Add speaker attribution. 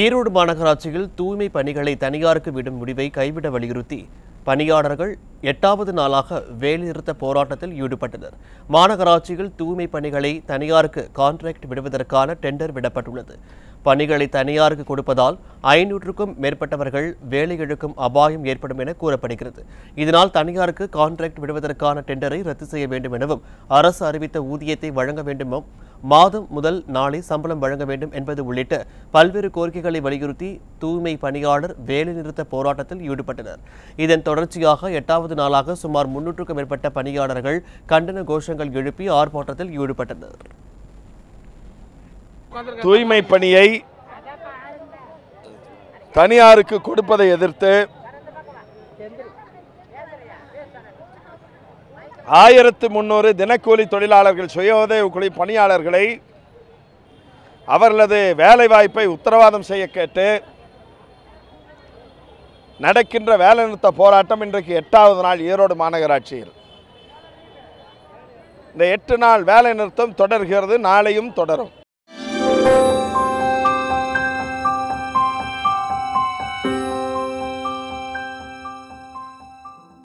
Speaker 1: ஈரோடு மாநகராட்சியில் தூய்மை பணிகளை தனியாருக்கு விடும் முடிவை கைவிட வலியுறுத்தி பணியாளர்கள் எட்டாவது நாளாக வேலைநிறுத்த போராட்டத்தில் ஈடுபட்டனர் மாநகராட்சியில் தூய்மை பணிகளை தனியாருக்கு கான்ட்ராக்ட் விடுவதற்கான டெண்டர் விடப்பட்டுள்ளது பணிகளை தனியாருக்கு கொடுப்பதால் ஐநூற்றுக்கும் மேற்பட்டவர்கள் வேலை இழுக்கும் அபாயம் ஏற்படும் என கூறப்படுகிறது இதனால் தனியாருக்கு கான்ட்ராக்ட் விடுவதற்கான டெண்டரை ரத்து செய்ய வேண்டும் எனவும் அரசு அறிவித்த ஊதியத்தை வழங்க வேண்டுமும் மாதம் முதல் நாளை சம்பளம் வழங்க வேண்டும் என்பது உள்ளிட்ட பல்வேறு கோரிக்கைகளை வலியுறுத்தி தூய்மை பணியாளர் வேலைநிறுத்த போராட்டத்தில் ஈடுபட்டனர் இதன் தொடர்ச்சியாக எட்டாவது நாளாக சுமார் முன்னூற்றுக்கும் மேற்பட்ட பணியாளர்கள் கண்டன கோஷங்கள் எழுப்பி ஆர்ப்பாட்டத்தில் ஈடுபட்டனர்
Speaker 2: தூய்மை பணியை தனியாருக்கு கொடுப்பதை எதிர்த்து ஆயிரத்து முந்நூறு தினக்கூலி தொழிலாளர்கள் உதவி குழு பணியாளர்களை அவர்களது வேலைவாய்ப்பை உத்தரவாதம் செய்ய கேட்டு நடக்கின்ற வேலைநிறுத்த போராட்டம் இன்றைக்கு எட்டாவது நாள் ஈரோடு மாநகராட்சியில் இந்த எட்டு நாள் வேலைநிறுத்தம் தொடர்கிறது நாளையும் தொடரும்